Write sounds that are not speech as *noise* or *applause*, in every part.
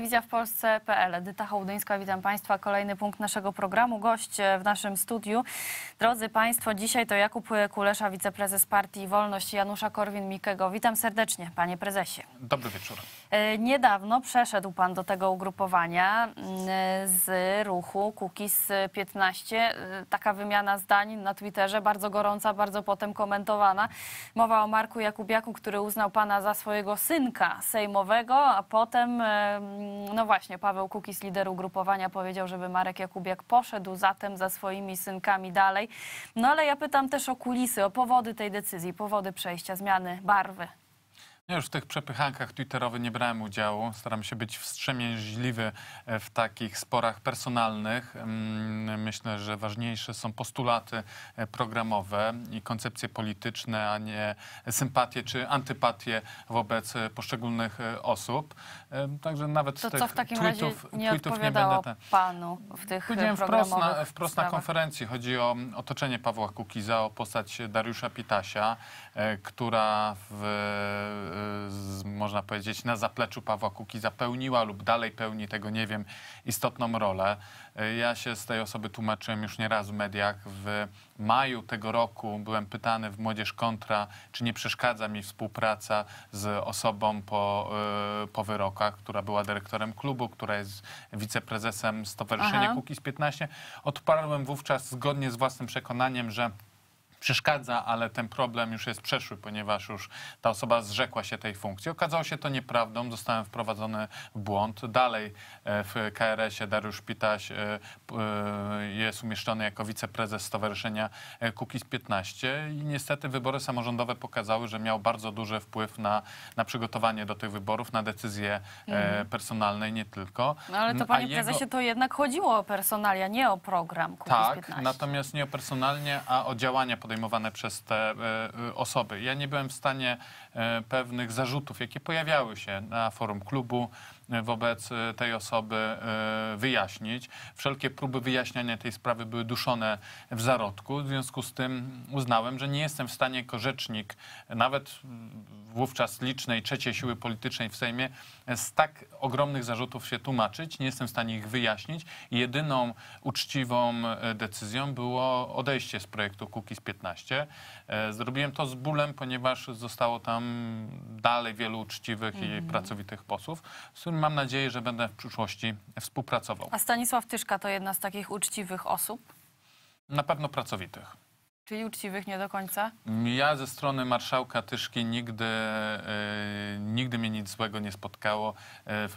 Telewizja w Polsce.pl. Edyta Hołdyńska, witam Państwa. Kolejny punkt naszego programu. Gość e, w naszym studiu. Drodzy Państwo, dzisiaj to Jakub Kulesza, wiceprezes partii Wolność Janusza Korwin-Mikkego. Witam serdecznie, panie prezesie. Dobry wieczór. E, niedawno przeszedł pan do tego ugrupowania mm, z ruchu Kukiz 15. E, e, taka wymiana zdań na Twitterze, bardzo gorąca, bardzo potem komentowana. Mowa o Marku Jakubiaku, który uznał pana za swojego synka sejmowego, a potem, mm, no właśnie, Paweł Kukiz, lider ugrupowania, powiedział, żeby Marek Jakubiak poszedł zatem za swoimi synkami dalej. No ale ja pytam też o kulisy, o powody tej decyzji, powody przejścia, zmiany barwy ja już w tych przepychankach twitterowych nie brałem udziału. Staram się być wstrzemięźliwy e, w takich sporach personalnych. Mm, myślę, że ważniejsze są postulaty e, programowe i koncepcje polityczne, a nie sympatie czy antypatie wobec e, poszczególnych osób. Także nawet to, co w takim tweetów, razie nie tweetów nie będę te... panu w tych Powiedziałem wprost na, wprost na konferencji. Chodzi o mm, otoczenie Pawła Kukiza, o postać Dariusza Pitasia, która w z, można powiedzieć, na zapleczu Pawła Kuki zapełniła lub dalej pełni, tego nie wiem, istotną rolę. E, ja się z tej osoby tłumaczyłem już nieraz w mediach. W maju tego roku byłem pytany w Młodzież Kontra, czy nie przeszkadza mi współpraca z osobą po, e, po wyrokach, która była dyrektorem klubu, która jest wiceprezesem Stowarzyszenia Kuki z 15. Odparłem wówczas zgodnie z własnym przekonaniem, że przeszkadza, ale ten problem już jest przeszły, ponieważ już ta osoba zrzekła się tej funkcji. Okazało się to nieprawdą, zostałem wprowadzony w błąd. Dalej e, w KRS-ie Dariusz Pitaś e, e, jest umieszczony jako wiceprezes Stowarzyszenia Kukiz 15 i niestety wybory samorządowe pokazały, że miał bardzo duży wpływ na, na przygotowanie do tych wyborów, na decyzje mhm. personalne personalne nie tylko. No ale to panie A prezesie, to jednak chodziło o personalia, nie o program Kukiz tak, 15. Tak, natomiast nie o personalnie, a o działania pod podejmowane przez te e, e, osoby. Ja nie byłem w stanie e, pewnych zarzutów, jakie pojawiały się na forum klubu, E, wobec e, tej osoby e, wyjaśnić. Wszelkie próby wyjaśniania tej sprawy były duszone w zarodku. W związku z tym uznałem, że nie jestem w stanie jako rzecznik nawet wówczas licznej trzeciej siły politycznej w Sejmie z tak ogromnych zarzutów się tłumaczyć. Nie jestem w stanie ich wyjaśnić. Jedyną uczciwą decyzją było odejście z projektu Kukiz 15. Zrobiłem to z bólem, ponieważ zostało tam dalej wielu uczciwych i mhm. pracowitych posłów, z którymi mam nadzieję, że będę w przyszłości współpracował. A Stanisław Tyszka to jedna z takich uczciwych osób? Na pewno pracowitych. Czyli uczciwych nie do końca? Ja ze strony marszałka Tyszki nigdy, yy, nigdy mnie nic złego nie spotkało.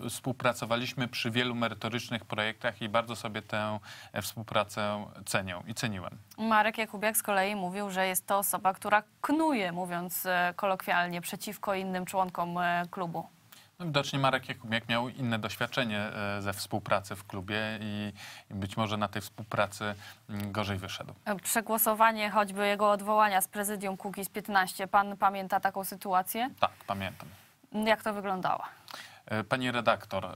Yy, współpracowaliśmy przy wielu merytorycznych projektach i bardzo sobie tę e, współpracę cenię i ceniłem. Marek Jakubiak z kolei mówił, że jest to osoba, która knuje, mówiąc kolokwialnie, przeciwko innym członkom klubu. No widocznie Marek jak miał inne doświadczenie e, ze współpracy w klubie i być może na tej współpracy mm, gorzej wyszedł. E, przegłosowanie choćby jego odwołania z prezydium Kukiz 15. Pan pamięta taką sytuację? Tak, pamiętam. Jak to wyglądało? E, pani redaktor, e,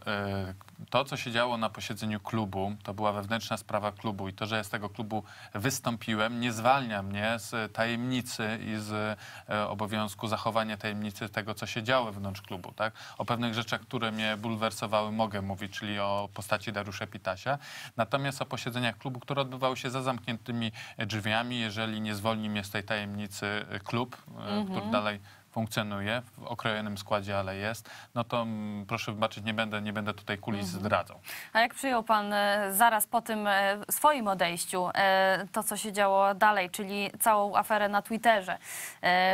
to co się działo na posiedzeniu klubu, to była wewnętrzna sprawa klubu i to, że ja z tego klubu wystąpiłem, nie zwalnia mnie z tajemnicy i z e, obowiązku zachowania tajemnicy tego, co się działo wewnątrz klubu. Tak? O pewnych rzeczach, które mnie bulwersowały, mogę mówić, czyli o postaci Dariusza Pitasia. Natomiast o posiedzeniach klubu, które odbywały się za zamkniętymi drzwiami, jeżeli nie zwolni mnie z tej tajemnicy klub, który mhm. dalej funkcjonuje w okrojonym składzie, ale jest, no to m, mm, proszę wybaczyć, nie będę, nie będę tutaj kulis mhm. zdradzał. A jak przyjął pan e, zaraz po tym e, swoim odejściu e, to, co się działo dalej, czyli całą aferę na Twitterze,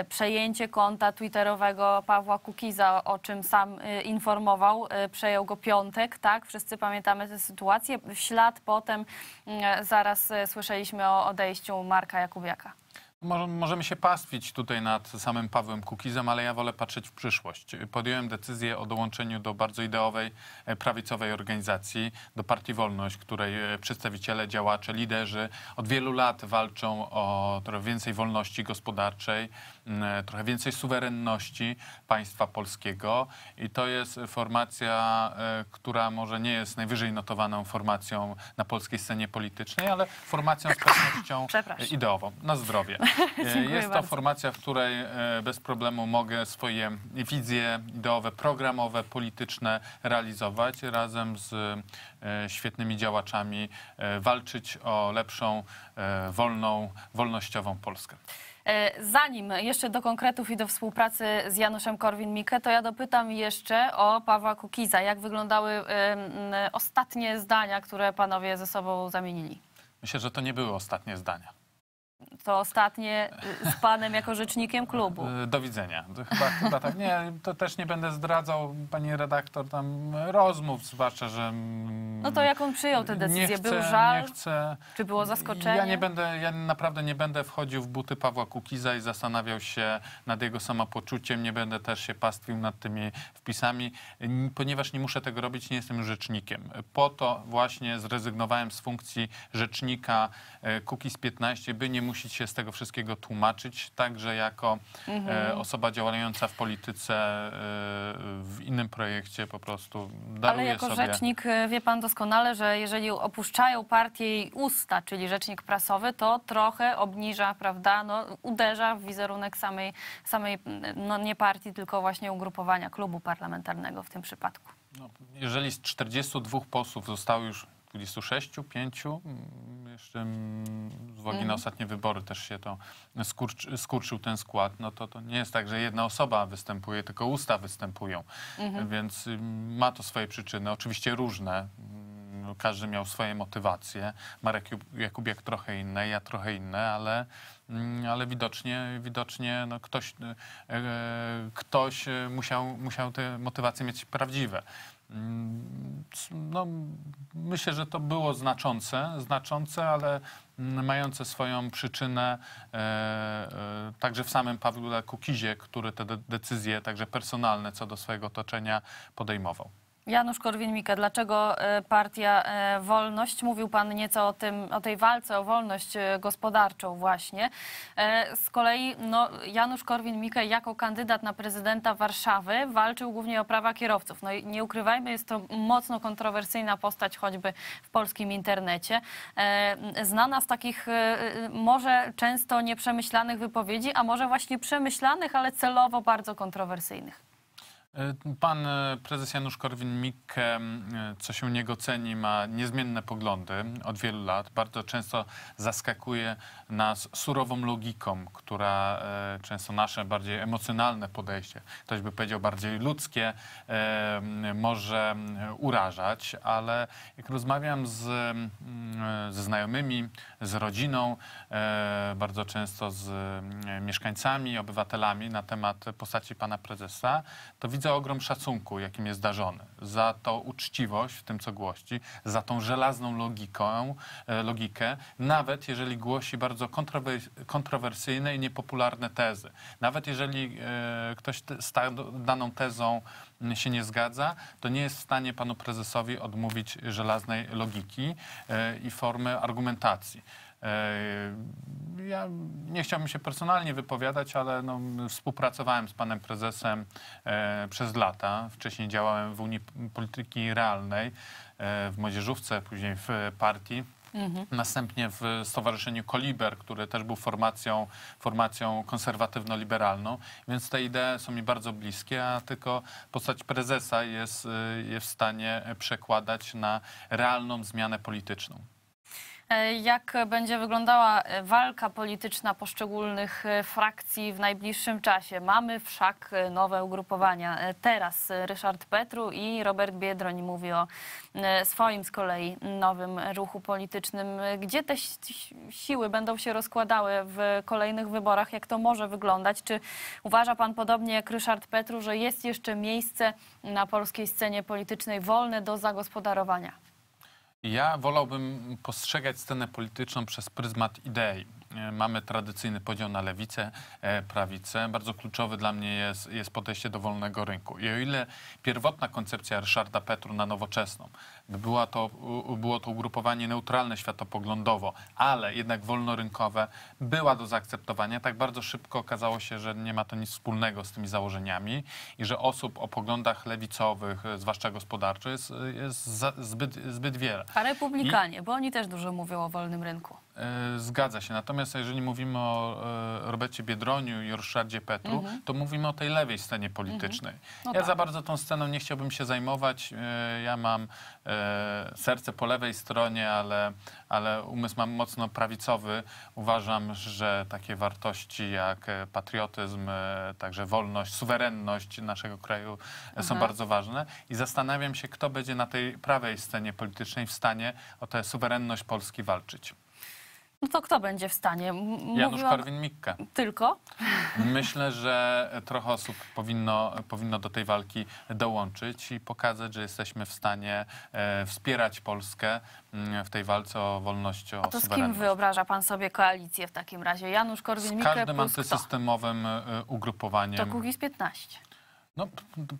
przejęcie konta twitterowego Pawła Kukiza, o czym sam informował, przejął go Piątek, tak? Wszyscy pamiętamy tę sytuację. W ślad potem mm, zaraz słyszeliśmy o odejściu Marka Jakubiaka. Możemy się pastwić tutaj nad samym Pawłem Kukizem, ale ja wolę patrzeć w przyszłość. Podjąłem decyzję o dołączeniu do bardzo ideowej, e, prawicowej organizacji, do Partii Wolność, której e, przedstawiciele, działacze, liderzy od wielu lat walczą o trochę więcej wolności gospodarczej, e, trochę więcej suwerenności państwa polskiego. I to jest formacja, która może nie jest najwyżej notowaną formacją na polskiej scenie politycznej, ale formacją z pewnością *coughs* ideową. Na zdrowie. E, jest to formacja, w której e, bez problemu mogę swoje wizje ideowe, programowe, polityczne realizować razem z e, świetnymi działaczami, walczyć o lepszą, wolną, wolnościową Polskę. Zanim jeszcze do konkretów i do współpracy z Januszem Korwin-Mikke, to ja dopytam jeszcze o Pawła Kukiza. Jak wyglądały ostatnie zdania, które panowie ze sobą zamienili? Myślę, że to nie były ostatnie zdania to ostatnie z panem jako rzecznikiem klubu. E, do widzenia. To chyba, chyba tak. Nie, to też nie będę zdradzał, pani redaktor, tam rozmów, zwłaszcza, że... Mm, no to jak on przyjął tę decyzję? Chcę, Był żal? Chcę, czy było zaskoczenie? Ja nie będę, ja naprawdę nie będę wchodził w buty Pawła Kukiza i zastanawiał się nad jego samopoczuciem. Nie będę też się pastwił nad tymi wpisami, ponieważ nie muszę tego robić, nie jestem rzecznikiem. Po to właśnie zrezygnowałem z funkcji rzecznika e, Kukiz 15, by nie musiał musić się z tego wszystkiego tłumaczyć, także jako e, mhm. osoba działająca w polityce e, w innym projekcie po prostu daruje Ale jako sobie... rzecznik e, wie pan doskonale, że jeżeli opuszczają partię jej usta, czyli rzecznik prasowy, to trochę obniża, prawda, no, uderza w wizerunek samej, samej mm, no nie partii, tylko właśnie ugrupowania klubu parlamentarnego w tym przypadku. No, jeżeli z 42 posłów zostało już 26, 5, jeszcze mm, z uwagi mm. na ostatnie wybory też się to skurczy, skurczył ten skład, no to, to nie jest tak, że jedna osoba występuje, tylko usta występują. Mm -hmm. Więc y, ma to swoje przyczyny, oczywiście różne. Mm, każdy miał swoje motywacje. Marek Jakubiak trochę inne, ja trochę inne, ale, mm, ale widocznie, widocznie no ktoś, e, e, ktoś e, musiał, musiał te motywacje mieć prawdziwe. Mm, no, myślę, że to było znaczące, znaczące, ale mające swoją przyczynę e, e, także w samym Pawle Kukizie, który te de decyzje, także personalne co do swojego otoczenia podejmował. Janusz Korwin-Mikke, dlaczego e, partia e, Wolność? Mówił pan nieco o, tym, o tej walce o wolność e, gospodarczą właśnie. Z kolei no, Janusz Korwin-Mikke jako kandydat na prezydenta Warszawy walczył głównie o prawa kierowców. No i nie ukrywajmy, jest to mocno kontrowersyjna postać choćby w polskim internecie. Znana z takich może często nieprzemyślanych wypowiedzi, a może właśnie przemyślanych, ale celowo bardzo kontrowersyjnych. E, pan e, prezes Janusz Korwin-Mikke, e, co się niego ceni, ma niezmienne poglądy od wielu lat. Bardzo często zaskakuje nas surową logiką, która często nasze bardziej emocjonalne podejście, ktoś by powiedział bardziej ludzkie, może urażać, ale jak rozmawiam z, ze znajomymi, z rodziną, bardzo często z mieszkańcami, obywatelami na temat postaci pana prezesa, to widzę, widzę ogrom szacunku, jakim jest darzony, za tą uczciwość w tym, co głości, za tą żelazną logikę, e, logikę nawet jeżeli głosi bardzo kontrowersyjne i niepopularne tezy. Nawet jeżeli e, ktoś z daną tezą się nie zgadza, to nie jest w stanie panu prezesowi odmówić żelaznej logiki e, i formy argumentacji. E, ja nie chciałbym się personalnie wypowiadać, ale no, współpracowałem z panem prezesem e, przez lata. Wcześniej działałem w Unii Polityki Realnej, e, w młodzieżówce, później w partii. Mhm. Następnie w Stowarzyszeniu Koliber, które też był formacją, formacją konserwatywno-liberalną, więc te idee są mi bardzo bliskie, a tylko postać prezesa jest je w stanie przekładać na realną zmianę polityczną. E, jak będzie wyglądała e, walka polityczna poszczególnych e, frakcji w najbliższym czasie? Mamy wszak nowe ugrupowania. Teraz Ryszard Petru i Robert Biedroń mówi o swoim z kolei nowym ruchu politycznym. Gdzie te siły będą się rozkładały w kolejnych wyborach? Jak to może wyglądać? Czy uważa pan podobnie jak Ryszard Petru, że jest jeszcze miejsce na polskiej scenie politycznej wolne do zagospodarowania? Ja wolałbym postrzegać scenę polityczną przez pryzmat idei. E, mamy tradycyjny podział na lewicę, e, prawicę. Bardzo kluczowy dla mnie jest, jest podejście do wolnego rynku. I o ile pierwotna koncepcja Ryszarda Petru na nowoczesną była to, było to ugrupowanie neutralne światopoglądowo, ale jednak wolnorynkowe, była do zaakceptowania. Tak bardzo szybko okazało się, że nie ma to nic wspólnego z tymi założeniami i że osób o poglądach lewicowych, e, zwłaszcza gospodarczych, jest, e, jest zbyt, zbyt wiele. A republikanie, I... bo oni też dużo mówią o wolnym rynku. E, zgadza się. Natomiast jeżeli mówimy o Robercie Biedroniu i Ryszardzie Petru, mm -hmm. to mówimy o tej lewej scenie politycznej. Mm -hmm. no ja tak. za bardzo tą sceną nie chciałbym się zajmować. Ja mam serce po lewej stronie, ale, ale umysł mam mocno prawicowy. Uważam, że takie wartości jak e, patriotyzm, e, także wolność, suwerenność naszego kraju Aha. E, są mhm. bardzo ważne. I zastanawiam się, kto będzie na tej prawej scenie politycznej w stanie o tę suwerenność Polski walczyć. No to kto będzie w stanie? Mówiłam... Janusz Korwin-Mikke. Tylko? Myślę, że trochę osób powinno, powinno do tej walki dołączyć i pokazać, że jesteśmy w stanie e, wspierać Polskę mm, w tej walce o wolność, o A to z kim wyobraża pan sobie koalicję w takim razie? Janusz Korwin-Mikke Z każdym antysystemowym kto? E, ugrupowaniem. To Kukiz 15. No,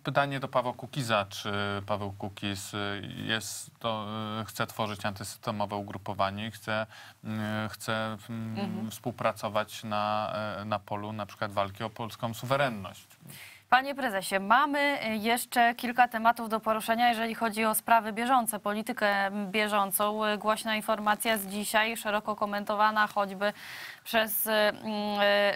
pytanie do Pawła Kukiza. Czy Paweł Kukiz y, jest to, y, chce tworzyć antysystemowe ugrupowanie i chce, y, chce mhm. współpracować na, na polu na przykład walki o polską suwerenność? Panie prezesie, mamy jeszcze kilka tematów do poruszenia, jeżeli chodzi o sprawy bieżące, politykę bieżącą. Głośna informacja z dzisiaj, szeroko komentowana choćby przez y,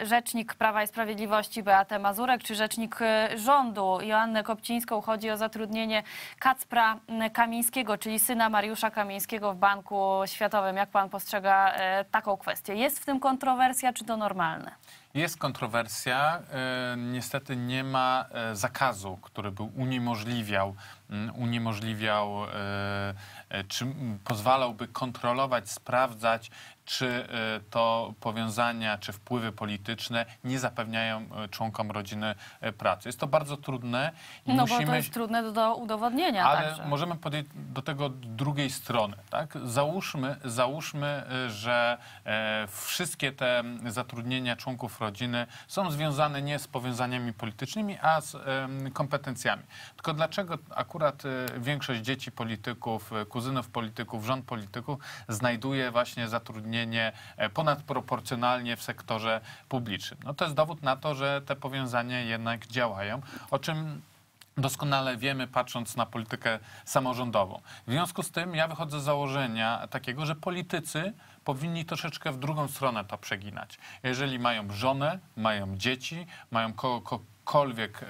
y, rzecznik Prawa i Sprawiedliwości Beatę Mazurek, czy rzecznik y, rządu Joannę Kopcińską. Chodzi o zatrudnienie Kacpra Kamińskiego, czyli syna Mariusza Kamińskiego w Banku Światowym. Jak pan postrzega taką kwestię? Jest w tym kontrowersja, czy to normalne? Jest kontrowersja. Niestety nie ma zakazu, który by uniemożliwiał, mm, uniemożliwiał czy pozwalałby kontrolować, sprawdzać, czy e, to powiązania, czy wpływy polityczne nie zapewniają e, członkom rodziny e, pracy. Jest to bardzo trudne. I no musimy... bo to jest trudne do udowodnienia. Ale także. możemy podejść do tego drugiej strony. Tak? Załóżmy, załóżmy, że wszystkie te zatrudnienia członków rodziny są związane nie z powiązaniami politycznymi, a z kompetencjami. Tylko dlaczego akurat większość dzieci polityków, kuzynów polityków, rząd polityków znajduje właśnie zatrudnienie zatrudnienie e, ponadproporcjonalnie w sektorze publicznym. No to jest dowód na to, że te powiązania jednak działają, o czym doskonale wiemy, patrząc na politykę samorządową. W związku z tym ja wychodzę z założenia takiego, że politycy powinni troszeczkę w drugą stronę to przeginać. Jeżeli mają żonę, mają dzieci, mają kogoś ktokolwiek, e,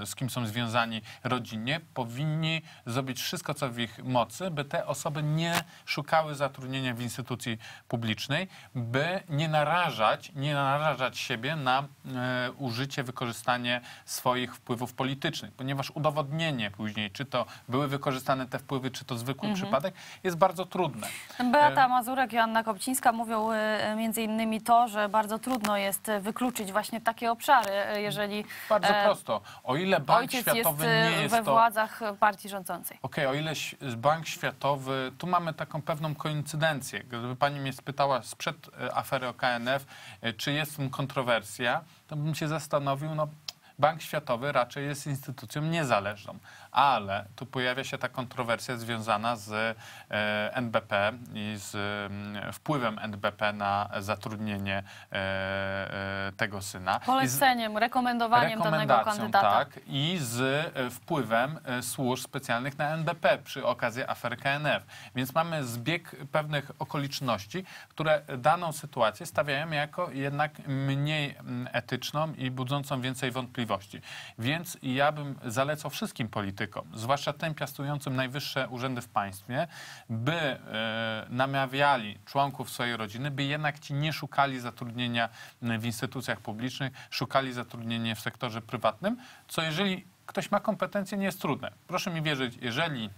e, z kim są związani rodzinnie, powinni zrobić wszystko, co w ich mocy, by te osoby nie szukały zatrudnienia w instytucji publicznej, by nie narażać, nie narażać siebie na e, użycie, wykorzystanie swoich wpływów politycznych, ponieważ udowodnienie później, czy to były wykorzystane te wpływy, czy to zwykły mhm. przypadek, jest bardzo trudne. Beata Mazurek i Anna Kopcińska mówią między innymi to, że bardzo trudno jest wykluczyć właśnie takie obszary, jeżeli Bardzo e, prosto. O ile Bank ojciec Światowy jest nie jest we to... władzach partii rządzącej. Okej, okay, o ile Bank Światowy, tu mamy taką pewną koincydencję. Gdyby pani mnie spytała sprzed e, afery o KNF, e, czy jest kontrowersja, to bym się zastanowił, no Bank Światowy raczej jest instytucją niezależną ale tu pojawia się ta kontrowersja związana z e, NBP i z mm, wpływem NBP na zatrudnienie e, e, tego syna. Poleceniem, rekomendowaniem danego kandydata. Tak, i z wpływem służb specjalnych na NBP przy okazji afery KNF. Więc mamy zbieg pewnych okoliczności, które daną sytuację stawiają jako jednak mniej mm, etyczną i budzącą więcej wątpliwości. Więc ja bym zalecał wszystkim politykom, politykom, zwłaszcza tym piastującym najwyższe urzędy w państwie, by e, namawiali członków swojej rodziny, by jednak ci nie szukali zatrudnienia w instytucjach publicznych, szukali zatrudnienia w sektorze prywatnym, co jeżeli ktoś ma kompetencje, nie jest trudne. Proszę mi wierzyć, jeżeli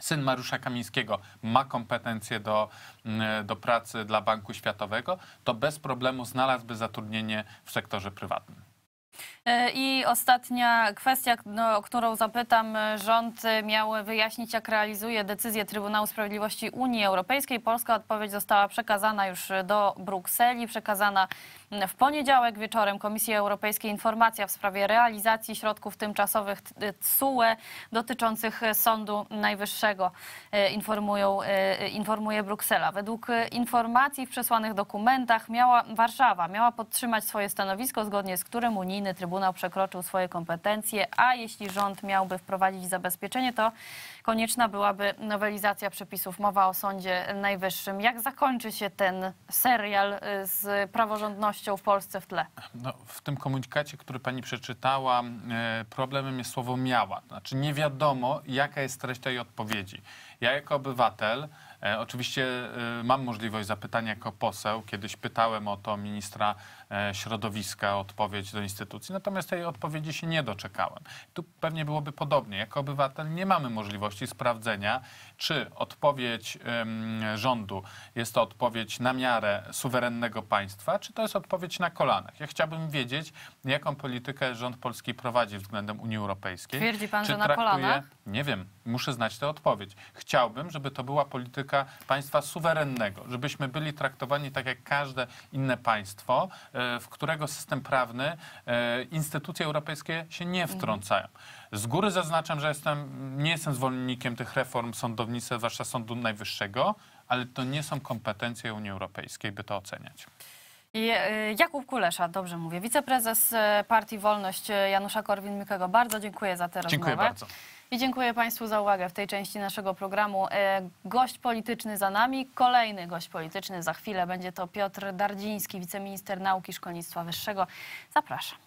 Syn Mariusza Kamińskiego ma kompetencje do, do pracy dla Banku Światowego, to bez problemu znalazłby zatrudnienie w sektorze prywatnym. E, I ostatnia kwestia, no, o którą zapytam. E, rząd e, miał wyjaśnić, jak realizuje decyzję Trybunału Sprawiedliwości Unii Europejskiej. Polska odpowiedź została przekazana już do Brukseli, przekazana w poniedziałek wieczorem Komisji Europejskiej informacja w sprawie realizacji środków tymczasowych TSUE dotyczących Sądu Najwyższego, informują, informuje Bruksela. Według informacji w przesłanych dokumentach miała, Warszawa miała podtrzymać swoje stanowisko, zgodnie z którym unijny Trybunał Trybunał przekroczył swoje kompetencje, a jeśli rząd miałby wprowadzić zabezpieczenie, to konieczna byłaby nowelizacja przepisów. Mowa o Sądzie Najwyższym. Jak zakończy się ten serial y, z praworządnością w Polsce w tle? No, w tym komunikacie, który pani przeczytała, e, problemem jest słowo miała. Znaczy nie wiadomo, jaka jest treść tej odpowiedzi. Ja jako obywatel e, Oczywiście e, mam możliwość zapytania jako poseł. Kiedyś pytałem o to ministra E, środowiska odpowiedź do instytucji. Natomiast tej odpowiedzi się nie doczekałem. Tu pewnie byłoby podobnie. Jako obywatel nie mamy możliwości sprawdzenia, czy odpowiedź rządu jest to odpowiedź na miarę suwerennego państwa, czy to jest odpowiedź na kolanach. Ja chciałbym wiedzieć, jaką politykę rząd polski prowadzi względem Unii Europejskiej. Twierdzi pan, czy że traktuje... na kolanach? Nie wiem, muszę znać tę odpowiedź. Chciałbym, żeby to była polityka państwa suwerennego, żebyśmy byli traktowani tak jak każde inne państwo, E, w którego system prawny e, instytucje europejskie się nie wtrącają. Z góry zaznaczam, że jestem, nie jestem zwolennikiem tych reform sądownictwa, zwłaszcza Sądu Najwyższego, ale to nie są kompetencje Unii Europejskiej, by to oceniać. E, Jakub Kulesza, dobrze mówię, wiceprezes partii Wolność Janusza Korwin-Mikkego. Bardzo dziękuję za tę dziękuję rozmowę. Dziękuję bardzo. I dziękuję Państwu za uwagę w tej części naszego programu. E, gość polityczny za nami, kolejny gość polityczny za chwilę. Będzie to Piotr Dardziński, wiceminister nauki i szkolnictwa wyższego. Zapraszam.